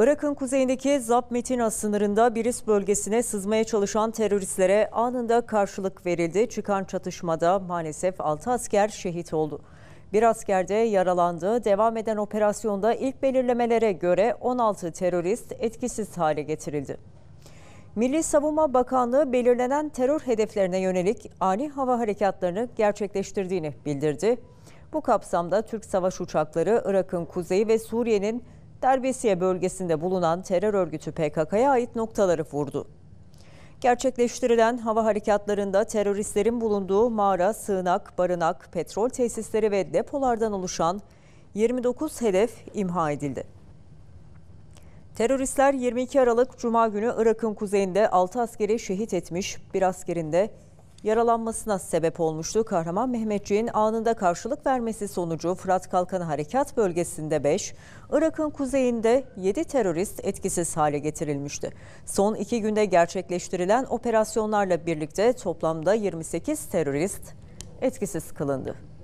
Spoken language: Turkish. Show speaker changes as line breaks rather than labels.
Irak'ın kuzeyindeki Zabmetina sınırında Biris bölgesine sızmaya çalışan teröristlere anında karşılık verildi. Çıkan çatışmada maalesef 6 asker şehit oldu. Bir asker de yaralandı. Devam eden operasyonda ilk belirlemelere göre 16 terörist etkisiz hale getirildi. Milli Savunma Bakanlığı belirlenen terör hedeflerine yönelik ani hava harekatlarını gerçekleştirdiğini bildirdi. Bu kapsamda Türk savaş uçakları Irak'ın kuzeyi ve Suriye'nin Derbesiye bölgesinde bulunan terör örgütü PKK'ya ait noktaları vurdu. Gerçekleştirilen hava harekatlarında teröristlerin bulunduğu mağara, sığınak, barınak, petrol tesisleri ve depolardan oluşan 29 hedef imha edildi. Teröristler 22 Aralık Cuma günü Irak'ın kuzeyinde 6 askeri şehit etmiş, bir askerinde yaralanmasına sebep olmuştu. Kahraman Mehmetçiğin anında karşılık vermesi sonucu Fırat Kalkanı Harekat Bölgesi'nde 5, Irak'ın kuzeyinde 7 terörist etkisiz hale getirilmişti. Son iki günde gerçekleştirilen operasyonlarla birlikte toplamda 28 terörist etkisiz kılındı.